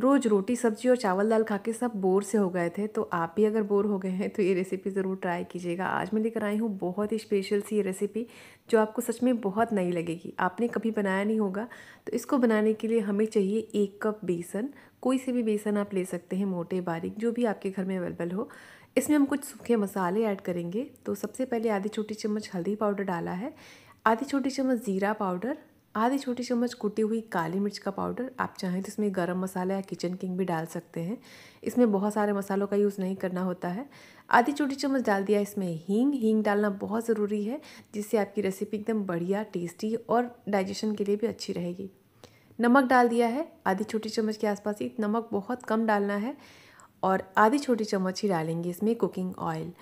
रोज़ रोटी सब्जी और चावल दाल खा के सब बोर से हो गए थे तो आप भी अगर बोर हो गए हैं तो ये रेसिपी ज़रूर ट्राई कीजिएगा आज मैं लेकर आई हूँ बहुत ही स्पेशल सी ये रेसिपी जो आपको सच में बहुत नई लगेगी आपने कभी बनाया नहीं होगा तो इसको बनाने के लिए हमें चाहिए एक कप बेसन कोई से भी बेसन आप ले सकते हैं मोटे बारीक जो भी आपके घर में अवेलेबल हो इसमें हम कुछ सूखे मसाले ऐड करेंगे तो सबसे पहले आधी छोटी चम्मच हल्दी पाउडर डाला है आधी छोटी चम्मच ज़ीरा पाउडर आधी छोटी चम्मच कुटी हुई काली मिर्च का पाउडर आप चाहें तो इसमें गरम मसाला या किचन किंग भी डाल सकते हैं इसमें बहुत सारे मसालों का यूज़ नहीं करना होता है आधी छोटी चम्मच डाल दिया इसमें हींग हींग डालना बहुत ज़रूरी है जिससे आपकी रेसिपी एकदम बढ़िया टेस्टी और डाइजेशन के लिए भी अच्छी रहेगी नमक डाल दिया है आधी छोटी चम्मच के आसपास ही नमक बहुत कम डालना है और आधी छोटी चम्मच ही डालेंगे इसमें कुकिंग ऑयल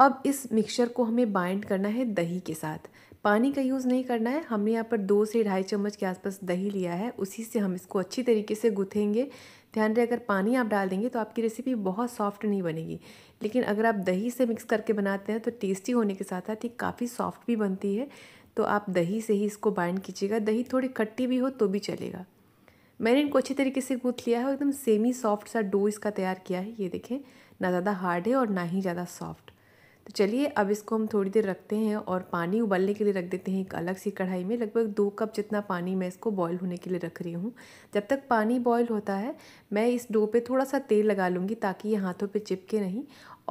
अब इस मिक्सचर को हमें बाइंड करना है दही के साथ पानी का यूज़ नहीं करना है हमने यहाँ पर दो से ढाई चम्मच के आसपास दही लिया है उसी से हम इसको अच्छी तरीके से गुथेंगे ध्यान रहे अगर पानी आप डाल देंगे तो आपकी रेसिपी बहुत सॉफ्ट नहीं बनेगी लेकिन अगर आप दही से मिक्स करके बनाते हैं तो टेस्टी होने के साथ साथ ये काफ़ी सॉफ्ट भी बनती है तो आप दही से ही इसको बाइंड कीजिएगा दही थोड़ी खट्टी भी हो तो भी चलेगा मैंने इनको अच्छी तरीके से गूँथ लिया है और एकदम सेमी सॉफ्ट सा डो इसका तैयार किया है ये देखें ना ज़्यादा हार्ड है और ना ही ज़्यादा सॉफ्ट तो चलिए अब इसको हम थोड़ी देर रखते हैं और पानी उबालने के लिए रख देते हैं एक अलग सी कढ़ाई में लगभग दो कप जितना पानी मैं इसको बॉईल होने के लिए रख रही हूँ जब तक पानी बॉईल होता है मैं इस डो पे थोड़ा सा तेल लगा लूँगी ताकि ये हाथों पे चिपके नहीं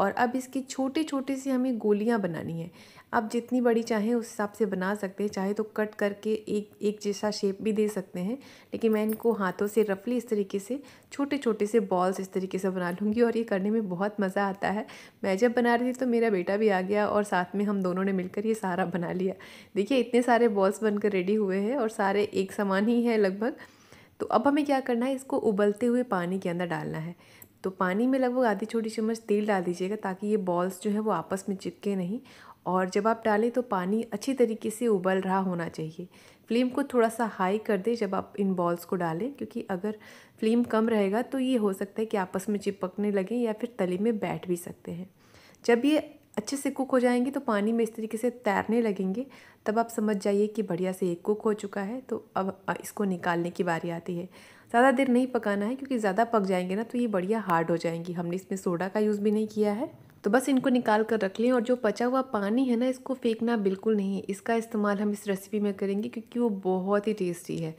और अब इसकी छोटी छोटी सी हमें गोलियाँ बनानी है आप जितनी बड़ी चाहें उस हिसाब से बना सकते हैं चाहे तो कट करके एक एक जैसा शेप भी दे सकते हैं लेकिन मैं इनको हाथों से रफली इस तरीके से छोटे छोटे से बॉल्स इस तरीके से बना लूँगी और ये करने में बहुत मज़ा आता है मैं जब बना रही थी तो मेरा बेटा भी आ गया और साथ में हम दोनों ने मिलकर ये सारा बना लिया देखिए इतने सारे बॉल्स बनकर रेडी हुए हैं और सारे एक समान ही हैं लगभग तो अब हमें क्या करना है इसको उबलते हुए पानी के अंदर डालना है तो पानी में लगभग आधी छोटी चम्मच तेल डाल दीजिएगा ताकि ये बॉल्स जो है वो आपस में चिपके नहीं और जब आप डालें तो पानी अच्छी तरीके से उबल रहा होना चाहिए फ्लेम को थोड़ा सा हाई कर दें जब आप इन बॉल्स को डालें क्योंकि अगर फ्लेम कम रहेगा तो ये हो सकता है कि आपस में चिपकने लगें या फिर तली में बैठ भी सकते हैं जब ये अच्छे से कुक हो जाएंगे तो पानी में इस तरीके से तैरने लगेंगे तब आप समझ जाइए कि बढ़िया से एक कुक हो चुका है तो अब इसको निकालने की बारी आती है ज़्यादा देर नहीं पकाना है क्योंकि ज़्यादा पक जाएंगे ना तो ये बढ़िया हार्ड हो जाएंगी हमने इसमें सोडा का यूज़ भी नहीं किया है तो बस इनको निकाल कर रख लें और जो पचा हुआ पानी है ना इसको फेंकना बिल्कुल नहीं है इसका इस्तेमाल हम इस रेसिपी में करेंगे क्योंकि वो बहुत ही टेस्टी है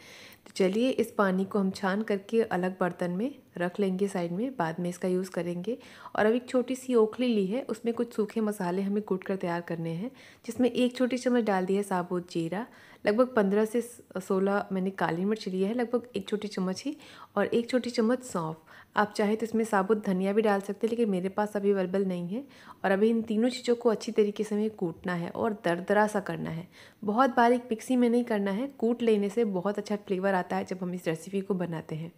तो चलिए इस पानी को हम छान करके अलग बर्तन में रख लेंगे साइड में बाद में इसका यूज़ करेंगे और अब एक छोटी सी ओखली ली है उसमें कुछ सूखे मसाले हमें कूट कर तैयार करने हैं जिसमें एक छोटी चम्मच डाल दी है साबुत जीरा लगभग पंद्रह से सोलह मैंने काली मिर्च ली है लगभग एक छोटी चम्मच ही और एक छोटी चम्मच सौंफ आप चाहे तो इसमें साबुत धनिया भी डाल सकते हैं लेकिन मेरे पास अभी अवेलेबल नहीं है और अभी इन तीनों चीज़ों को अच्छी तरीके से हमें कूटना है और दरदरा सा करना है बहुत बारीक मिक्सी में नहीं करना है कूट लेने से बहुत अच्छा फ्लेवर आता है जब हम इस रेसिपी को बनाते हैं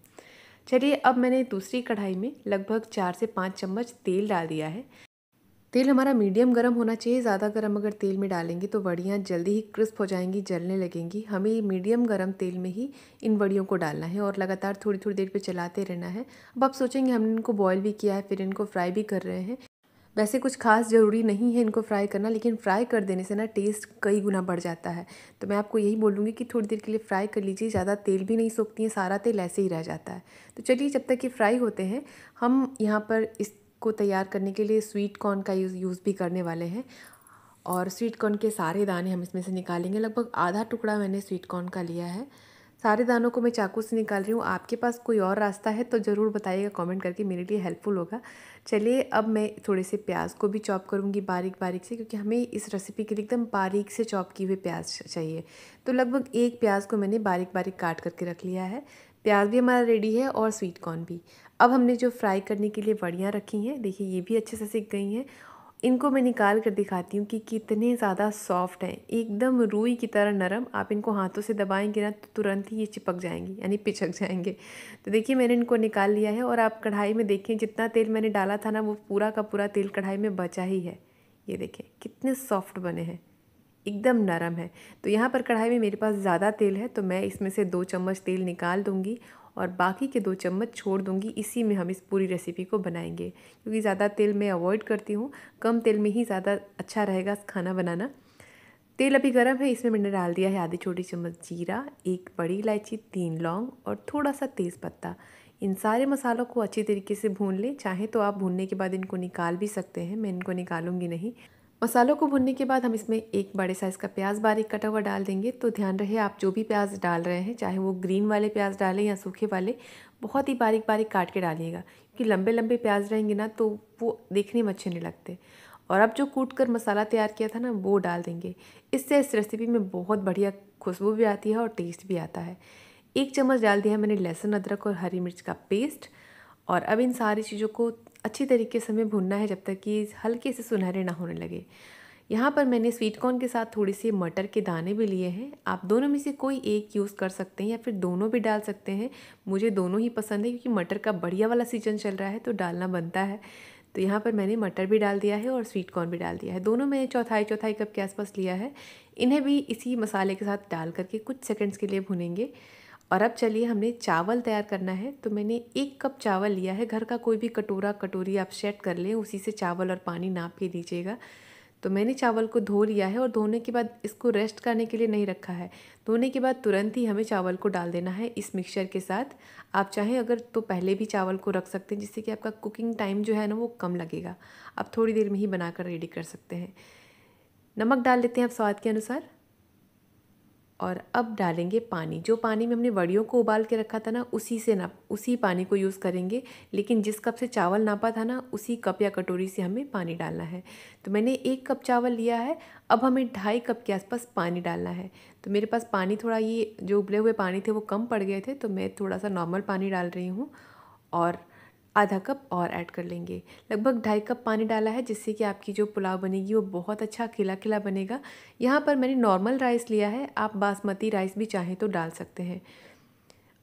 चलिए अब मैंने दूसरी कढ़ाई में लगभग चार से पाँच चम्मच तेल डाल दिया है तेल हमारा मीडियम गर्म होना चाहिए ज़्यादा गर्म अगर तेल में डालेंगे तो वड़ियाँ जल्दी ही क्रिस्प हो जाएंगी जलने लगेंगी हमें मीडियम गर्म तेल में ही इन वड़ियों को डालना है और लगातार थोड़ी थोड़ी देर पे चलाते रहना है अब आप सोचेंगे हमने इनको बॉईल भी किया है फिर इनको फ्राई भी कर रहे हैं वैसे कुछ खास ज़रूरी नहीं है इनको फ्राई करना लेकिन फ्राई कर देने से ना टेस्ट कई गुना बढ़ जाता है तो मैं आपको यही बोलूँगी कि थोड़ी देर के लिए फ्राई कर लीजिए ज़्यादा तेल भी नहीं सोखती है सारा तेल ऐसे ही रह जाता है तो चलिए जब तक ये फ्राई होते हैं हम यहाँ पर इस को तैयार करने के लिए स्वीट कॉर्न का यूज़ यूज़ भी करने वाले हैं और स्वीट कॉर्न के सारे दाने हम इसमें से निकालेंगे लगभग आधा टुकड़ा मैंने स्वीट कॉर्न का लिया है सारे दानों को मैं चाकू से निकाल रही हूँ आपके पास कोई और रास्ता है तो ज़रूर बताइएगा कमेंट करके मेरे लिए हेल्पफुल होगा चलिए अब मैं थोड़े से प्याज को भी चॉप करूँगी बारीक बारीक से क्योंकि हमें इस रेसिपी के लिए एकदम बारीक से चॉप की हुई प्याज चाहिए तो लगभग एक प्याज को मैंने बारीक बारीक काट करके रख लिया है प्याज भी हमारा रेडी है और स्वीट कॉर्न भी अब हमने जो फ्राई करने के लिए बड़ियाँ रखी हैं देखिए ये भी अच्छे से सीख गई हैं इनको मैं निकाल कर दिखाती हूँ कि कितने ज़्यादा सॉफ्ट हैं एकदम रुई की तरह नरम आप इनको हाथों से दबाएंगे ना तो तुरंत ही ये चिपक जाएंगी यानी पिचक जाएंगे तो देखिए मैंने इनको निकाल लिया है और आप कढ़ाई में देखें जितना तेल मैंने डाला था ना वो पूरा का पूरा तेल कढ़ाई में बचा ही है ये देखें कितने सॉफ्ट बने हैं एकदम नरम है तो यहाँ पर कढ़ाई में मेरे पास ज़्यादा तेल है तो मैं इसमें से दो चम्मच तेल निकाल दूँगी और बाकी के दो चम्मच छोड़ दूँगी इसी में हम इस पूरी रेसिपी को बनाएंगे क्योंकि ज़्यादा तेल मैं अवॉइड करती हूँ कम तेल में ही ज़्यादा अच्छा रहेगा खाना बनाना तेल अभी गर्म है इसमें मैंने डाल दिया है आधी छोटी चम्मच जीरा एक बड़ी इलायची तीन लौंग और थोड़ा सा तेज़पत्ता इन सारे मसालों को अच्छी तरीके से भून लें चाहे तो आप भूनने के बाद इनको निकाल भी सकते हैं मैं इनको निकालूंगी नहीं मसालों को भुनने के बाद हम इसमें एक बड़े साइज़ का प्याज बारीक कटा हुआ डाल देंगे तो ध्यान रहे आप जो भी प्याज डाल रहे हैं चाहे वो ग्रीन वाले प्याज डालें या सूखे वाले बहुत ही बारीक बारीक काट के डालिएगा क्योंकि लंबे लंबे प्याज रहेंगे ना तो वो देखने में अच्छे नहीं लगते और अब जो कूट कर मसाला तैयार किया था ना वो डाल देंगे इससे इस रेसिपी में बहुत बढ़िया खुशबू भी आती है और टेस्ट भी आता है एक चम्मच डाल दिया मैंने लहसुन अदरक और हरी मिर्च का पेस्ट और अब इन सारी चीज़ों को अच्छी तरीके से हमें भूनना है जब तक कि हल्के से सुनहरे ना होने लगे यहाँ पर मैंने स्वीट कॉर्न के साथ थोड़े से मटर के दाने भी लिए हैं आप दोनों में से कोई एक यूज़ कर सकते हैं या फिर दोनों भी डाल सकते हैं मुझे दोनों ही पसंद है क्योंकि मटर का बढ़िया वाला सीजन चल रहा है तो डालना बनता है तो यहाँ पर मैंने मटर भी डाल दिया है और स्वीट कॉर्न भी डाल दिया है दोनों मैंने चौथाई चौथाई कप के आसपास लिया है इन्हें भी इसी मसाले के साथ डाल करके कुछ सेकेंड्स के लिए भुनेंगे और अब चलिए हमने चावल तैयार करना है तो मैंने एक कप चावल लिया है घर का कोई भी कटोरा कटोरी आप सेट कर लें उसी से चावल और पानी नाप के लीजिएगा तो मैंने चावल को धो लिया है और धोने के बाद इसको रेस्ट करने के लिए नहीं रखा है धोने के बाद तुरंत ही हमें चावल को डाल देना है इस मिक्सचर के साथ आप चाहें अगर तो पहले भी चावल को रख सकते हैं जिससे कि आपका कुकिंग टाइम जो है ना वो कम लगेगा आप थोड़ी देर में ही बनाकर रेडी कर सकते हैं नमक डाल लेते हैं आप स्वाद के अनुसार और अब डालेंगे पानी जो पानी में हमने वड़ियों को उबाल के रखा था ना उसी से ना उसी पानी को यूज़ करेंगे लेकिन जिस कप से चावल नापा था ना उसी कप या कटोरी से हमें पानी डालना है तो मैंने एक कप चावल लिया है अब हमें ढाई कप के आसपास पानी डालना है तो मेरे पास पानी थोड़ा ये जो उबले हुए पानी थे वो कम पड़ गए थे तो मैं थोड़ा सा नॉर्मल पानी डाल रही हूँ और आधा कप और ऐड कर लेंगे लगभग ढाई कप पानी डाला है जिससे कि आपकी जो पुलाव बनेगी वो बहुत अच्छा खिला खिला बनेगा यहाँ पर मैंने नॉर्मल राइस लिया है आप बासमती राइस भी चाहें तो डाल सकते हैं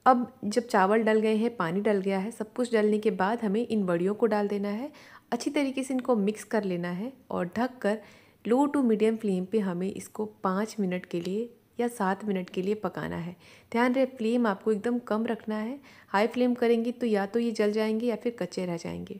अब जब चावल डल गए हैं पानी डल गया है सब कुछ डलने के बाद हमें इन बड़ियों को डाल देना है अच्छी तरीके से इनको मिक्स कर लेना है और ढक कर लो टू मीडियम फ्लेम पे हमें इसको पाँच मिनट के लिए या सात मिनट के लिए पकाना है ध्यान रहे फ्लेम आपको एकदम कम रखना है हाई फ्लेम करेंगी तो या तो ये जल जाएंगे या फिर कच्चे रह जाएंगे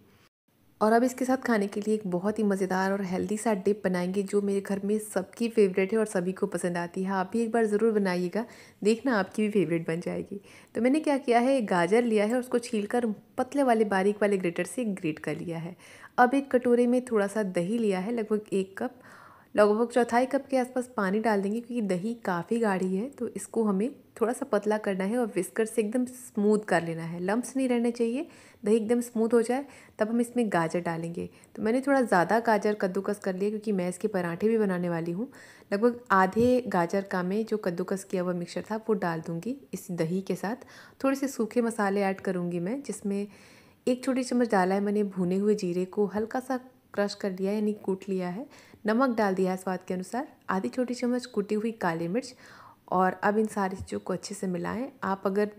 और अब इसके साथ खाने के लिए एक बहुत ही मज़ेदार और हेल्दी सा डिप बनाएंगे जो मेरे घर में सबकी फेवरेट है और सभी को पसंद आती है आप भी एक बार ज़रूर बनाइएगा देखना आपकी भी फेवरेट बन जाएगी तो मैंने क्या किया है एक गाजर लिया है और उसको छीलकर पतले वाले बारीक वाले ग्रेटर से ग्रेट कर लिया है अब एक कटोरे में थोड़ा सा दही लिया है लगभग एक कप लगभग चौथाई कप के आसपास पानी डाल देंगे क्योंकि दही काफ़ी गाढ़ी है तो इसको हमें थोड़ा सा पतला करना है और विस्कर से एकदम स्मूथ कर लेना है लम्ब्स नहीं रहने चाहिए दही एकदम स्मूथ हो जाए तब हम इसमें गाजर डालेंगे तो मैंने थोड़ा ज़्यादा गाजर कद्दूकस कर लिया क्योंकि मैं इसके पराठे भी बनाने वाली हूँ लगभग आधे गाजर का मैं जो कद्दूकस किया हुआ मिक्सर था वो डाल दूँगी इस दही के साथ थोड़े से सूखे मसाले ऐड करूँगी मैं जिसमें एक छोटी चम्मच डाला है मैंने भुने हुए जीरे को हल्का सा क्रश कर लिया यानी कूट लिया है नमक डाल दिया है स्वाद के अनुसार आधी छोटी चम्मच कूटी हुई काली मिर्च और अब इन सारी चीज़ों को अच्छे से मिलाएं आप अगर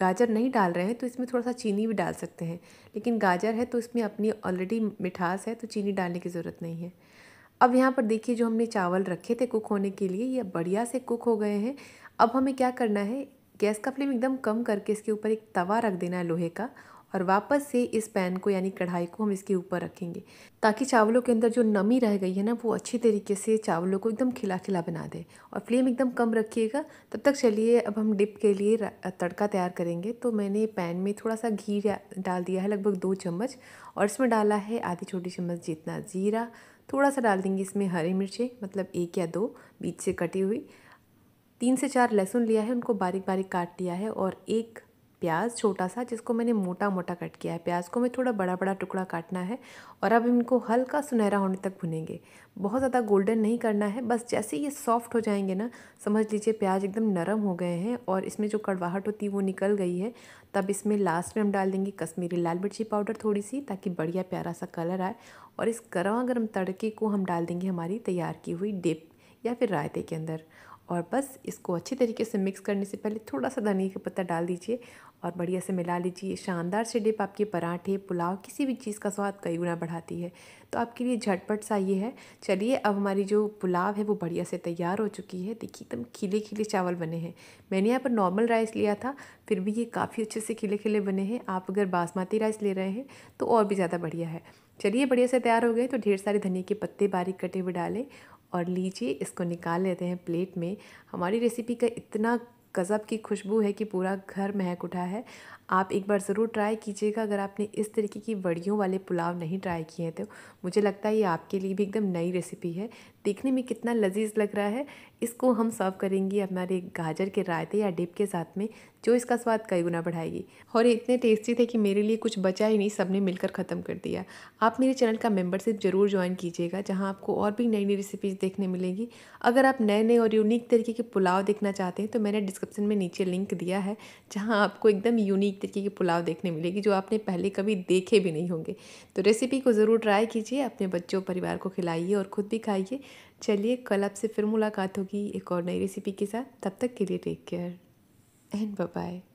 गाजर नहीं डाल रहे हैं तो इसमें थोड़ा सा चीनी भी डाल सकते हैं लेकिन गाजर है तो इसमें अपनी ऑलरेडी मिठास है तो चीनी डालने की ज़रूरत नहीं है अब यहाँ पर देखिए जो हमने चावल रखे थे कुक होने के लिए ये बढ़िया से कुक हो गए हैं अब हमें क्या करना है गैस का फ्लेम एकदम कम करके इसके ऊपर एक तवा रख देना है लोहे का और वापस से इस पैन को यानी कढ़ाई को हम इसके ऊपर रखेंगे ताकि चावलों के अंदर जो नमी रह गई है ना वो अच्छी तरीके से चावलों को एकदम खिला खिला बना दे और फ्लेम एकदम कम रखिएगा तब तक चलिए अब हम डिप के लिए तड़का तैयार करेंगे तो मैंने पैन में थोड़ा सा घी डाल दिया है लगभग दो चम्मच और इसमें डाला है आधी छोटी चम्मच जितना ज़ीरा थोड़ा सा डाल देंगे इसमें हरी मिर्चें मतलब एक या दो बीच से कटी हुई तीन से चार लहसुन लिया है उनको बारीक बारीक काट लिया है और एक प्याज छोटा सा जिसको मैंने मोटा मोटा कट किया है प्याज को मैं थोड़ा बड़ा बड़ा टुकड़ा काटना है और अब इनको हल्का सुनहरा होने तक भुनेंगे बहुत ज़्यादा गोल्डन नहीं करना है बस जैसे ये सॉफ्ट हो जाएंगे ना समझ लीजिए प्याज एकदम नरम हो गए हैं और इसमें जो कड़वाहट होती है वो निकल गई है तब इसमें लास्ट में हम डाल देंगे कश्मीरी लाल मिर्ची पाउडर थोड़ी सी ताकि बढ़िया प्यारा सा कलर आए और इस गर्मा गर्म तड़के को हम डाल देंगे हमारी तैयार की हुई डिप या फिर रायते के अंदर और बस इसको अच्छी तरीके से मिक्स करने से पहले थोड़ा सा धनिया का पत्ता डाल दीजिए और बढ़िया से मिला लीजिए शानदार से डिप आपके पराठे पुलाव किसी भी चीज़ का स्वाद कई गुना बढ़ाती है तो आपके लिए झटपट सा ये है चलिए अब हमारी जो पुलाव है वो बढ़िया से तैयार हो चुकी है देखिए एकदम खिले खिले चावल बने हैं मैंने यहाँ पर नॉर्मल राइस लिया था फिर भी ये काफ़ी अच्छे से खिले खिले बने हैं आप अगर बासमती राइस ले रहे हैं तो और भी ज़्यादा बढ़िया है चलिए बढ़िया से तैयार हो गए तो ढेर सारे धनिया के पत्ते बारीक कटे हुए डालें और लीजिए इसको निकाल लेते हैं प्लेट में हमारी रेसिपी का इतना गज़ब की खुशबू है कि पूरा घर महक उठा है आप एक बार ज़रूर ट्राई कीजिएगा अगर आपने इस तरीके की वड़ियों वाले पुलाव नहीं ट्राई किए हैं तो मुझे लगता है ये आपके लिए भी एकदम नई रेसिपी है देखने में कितना लजीज लग रहा है इसको हम सर्व करेंगे हमारे गाजर के रायते या डिप के साथ में जो इसका स्वाद कई गुना बढ़ाएगी और इतने टेस्टी थे कि मेरे लिए कुछ बचा ही नहीं सबने मिलकर ख़त्म कर दिया आप मेरे चैनल का मेंबरशिप ज़रूर ज्वाइन कीजिएगा जहां आपको और भी नई नई रेसिपीज़ देखने मिलेंगी अगर आप नए नए और यूनिक तरीके के पुलाव देखना चाहते हैं तो मैंने डिस्क्रिप्शन में नीचे लिंक दिया है जहाँ आपको एकदम यूनिक तरीके के पुलाव देखने मिलेगी जो आपने पहले कभी देखे भी नहीं होंगे तो रेसिपी को ज़रूर ट्राई कीजिए अपने बच्चों परिवार को खिलाइए और ख़ुद भी खाइए चलिए कल आपसे फिर मुलाकात होगी एक और नई रेसिपी के साथ तब तक के लिए टेक केयर एंड बाय